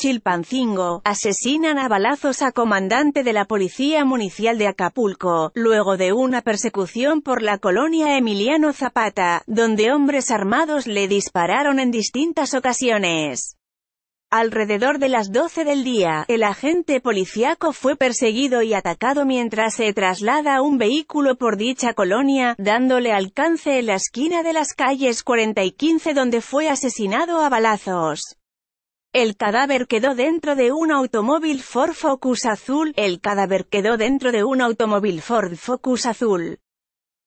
Chilpancingo, asesinan a balazos a comandante de la Policía Municipal de Acapulco, luego de una persecución por la colonia Emiliano Zapata, donde hombres armados le dispararon en distintas ocasiones. Alrededor de las 12 del día, el agente policiaco fue perseguido y atacado mientras se traslada un vehículo por dicha colonia, dándole alcance en la esquina de las calles 45 donde fue asesinado a balazos. El cadáver quedó dentro de un automóvil Ford Focus azul. El cadáver quedó dentro de un automóvil Ford Focus azul.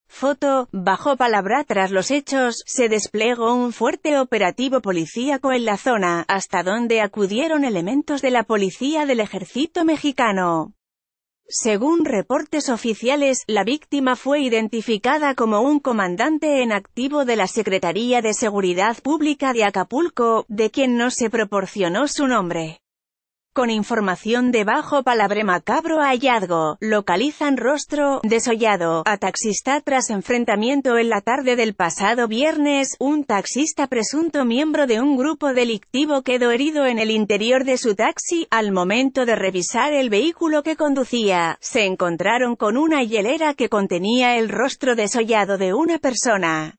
Foto, bajo palabra tras los hechos, se desplegó un fuerte operativo policíaco en la zona, hasta donde acudieron elementos de la policía del ejército mexicano. Según reportes oficiales, la víctima fue identificada como un comandante en activo de la Secretaría de Seguridad Pública de Acapulco, de quien no se proporcionó su nombre. Con información bajo palabre macabro hallazgo, localizan rostro, desollado, a taxista tras enfrentamiento en la tarde del pasado viernes, un taxista presunto miembro de un grupo delictivo quedó herido en el interior de su taxi, al momento de revisar el vehículo que conducía, se encontraron con una hielera que contenía el rostro desollado de una persona.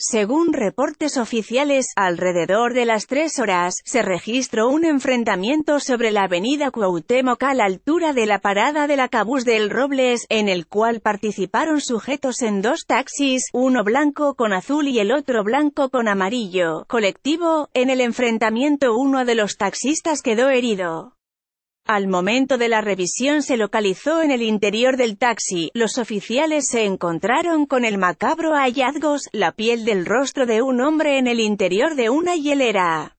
Según reportes oficiales, alrededor de las tres horas, se registró un enfrentamiento sobre la avenida Cuauhtémoc a la altura de la parada de la Cabús del Robles, en el cual participaron sujetos en dos taxis, uno blanco con azul y el otro blanco con amarillo. Colectivo, en el enfrentamiento uno de los taxistas quedó herido. Al momento de la revisión se localizó en el interior del taxi, los oficiales se encontraron con el macabro hallazgos, la piel del rostro de un hombre en el interior de una hielera.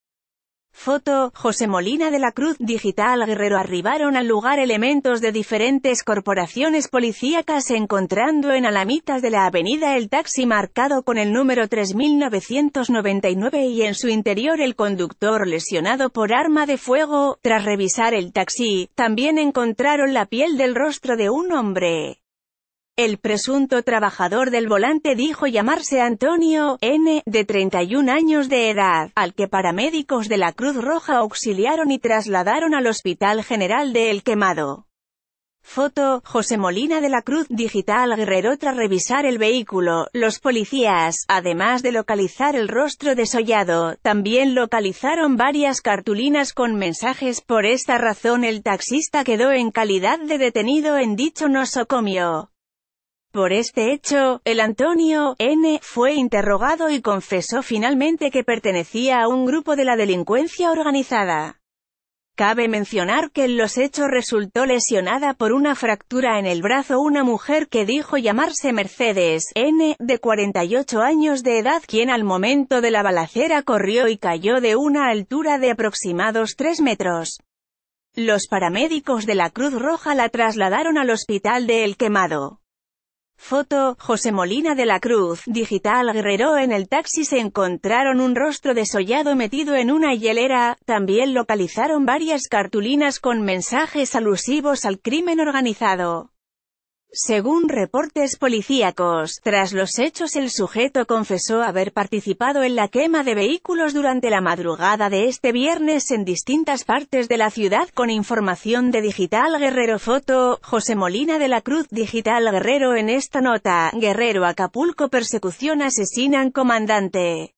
Foto, José Molina de la Cruz Digital Guerrero arribaron al lugar elementos de diferentes corporaciones policíacas encontrando en Alamitas de la avenida el taxi marcado con el número 3999 y en su interior el conductor lesionado por arma de fuego. Tras revisar el taxi, también encontraron la piel del rostro de un hombre. El presunto trabajador del volante dijo llamarse Antonio N., de 31 años de edad, al que paramédicos de la Cruz Roja auxiliaron y trasladaron al Hospital General de El Quemado. Foto, José Molina de la Cruz Digital Guerrero tras revisar el vehículo, los policías, además de localizar el rostro desollado, también localizaron varias cartulinas con mensajes, por esta razón el taxista quedó en calidad de detenido en dicho nosocomio. Por este hecho, el Antonio N. fue interrogado y confesó finalmente que pertenecía a un grupo de la delincuencia organizada. Cabe mencionar que en los hechos resultó lesionada por una fractura en el brazo una mujer que dijo llamarse Mercedes N., de 48 años de edad, quien al momento de la balacera corrió y cayó de una altura de aproximados 3 metros. Los paramédicos de la Cruz Roja la trasladaron al hospital de El Quemado. Foto, José Molina de la Cruz, digital Guerrero en el taxi se encontraron un rostro desollado metido en una hielera, también localizaron varias cartulinas con mensajes alusivos al crimen organizado. Según reportes policíacos, tras los hechos el sujeto confesó haber participado en la quema de vehículos durante la madrugada de este viernes en distintas partes de la ciudad con información de Digital Guerrero Foto, José Molina de la Cruz Digital Guerrero en esta nota, Guerrero Acapulco persecución asesinan comandante.